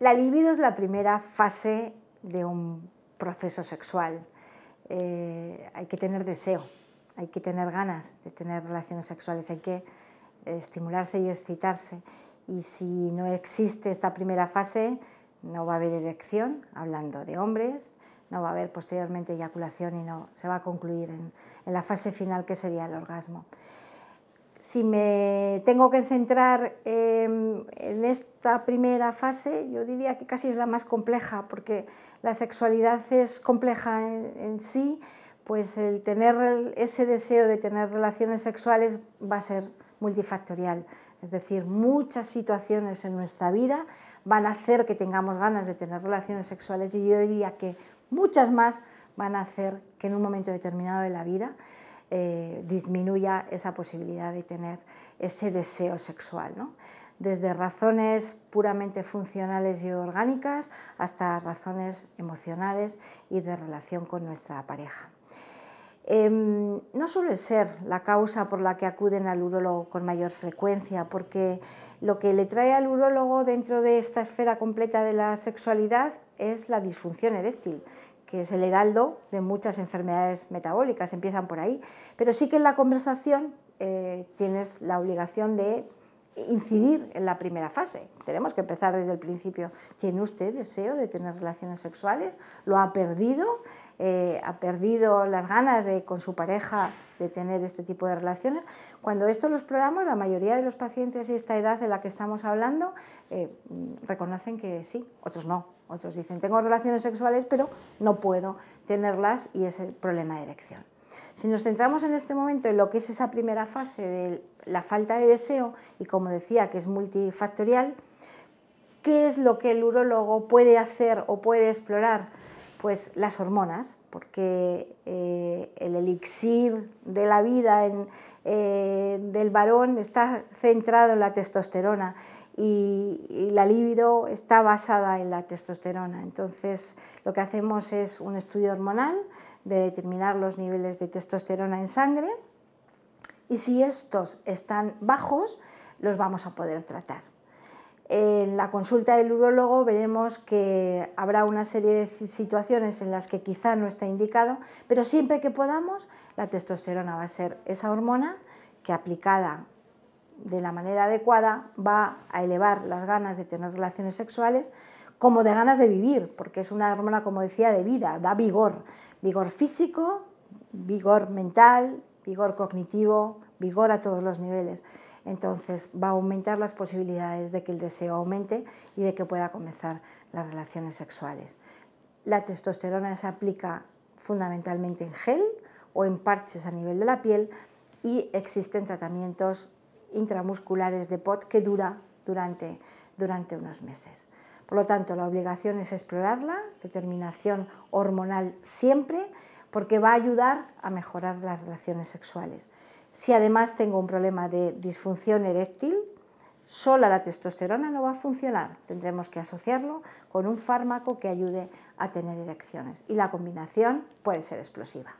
La libido es la primera fase de un proceso sexual. Eh, hay que tener deseo, hay que tener ganas de tener relaciones sexuales, hay que estimularse y excitarse. Y si no existe esta primera fase, no va a haber erección, hablando de hombres, no va a haber posteriormente eyaculación y no se va a concluir en la fase final que sería el orgasmo si me tengo que centrar em, en esta primera fase, yo diría que casi es la más compleja, porque la sexualidad es compleja en, en sí, pues el tener ese deseo de tener relaciones sexuales va a ser multifactorial. Es decir, muchas situaciones en nuestra vida van a hacer que tengamos ganas de tener relaciones sexuales y yo diría que muchas más van a hacer que en un momento determinado de la vida eh, disminuya esa posibilidad de tener ese deseo sexual. Desde razones puramente funcionales y orgánicas hasta razones emocionales y de relación con nuestra pareja. Em, no suele ser la causa por la que acuden al urólogo con mayor frecuencia, porque lo que le trae al urólogo dentro de esta esfera completa de la sexualidad es la disfunción eréctil, que es el heraldo de muchas enfermedades metabólicas, empiezan por ahí. Pero sí que en la conversación eh, tienes la obligación de incidir en la primera fase. Tenemos que empezar desde el principio. ¿Tiene usted deseo de tener relaciones sexuales? ¿Lo ha perdido? Eh, ¿Ha perdido las ganas de con su pareja de tener este tipo de relaciones? Cuando esto lo exploramos, la mayoría de los pacientes de esta edad de la que estamos hablando eh, reconocen que sí, otros no. Otros dicen, tengo relaciones sexuales, pero no puedo tenerlas y es el problema de erección. Si nos centramos en este momento en lo que es esa primera fase de la falta de deseo, y como decía que es multifactorial, ¿qué es lo que el urólogo puede hacer o puede explorar? Pues las hormonas, porque eh, el elixir de la vida eh, del varón está centrado en la testosterona y, la libido está basada en la testosterona. Entonces, lo que hacemos es un estudio hormonal de determinar los niveles de testosterona en sangre y si estos están bajos, los vamos a poder tratar. En la consulta del urólogo veremos que habrá una serie de situaciones en las que quizá no está indicado, pero siempre que podamos, la testosterona va a ser esa hormona que aplicada de la manera adecuada va a elevar las ganas de tener relaciones sexuales como de ganas de vivir, porque es una hormona, como decía, de vida, da vigor, vigor físico, vigor mental, vigor cognitivo, vigor a todos los niveles. Entonces va a aumentar las posibilidades de que el deseo aumente y de que pueda comenzar las relaciones sexuales. La testosterona se aplica fundamentalmente en gel o en parches a nivel de la piel y existen tratamientos intramusculares de POT que dura durante, durante unos meses. Por lo tanto, la obligación es explorarla, determinación hormonal siempre, porque va a ayudar a mejorar las relaciones sexuales. Si además tengo un problema de disfunción eréctil, sola la testosterona no va a funcionar. Tendremos que asociarlo con un fármaco que ayude a tener erecciones. Y la combinación puede ser explosiva.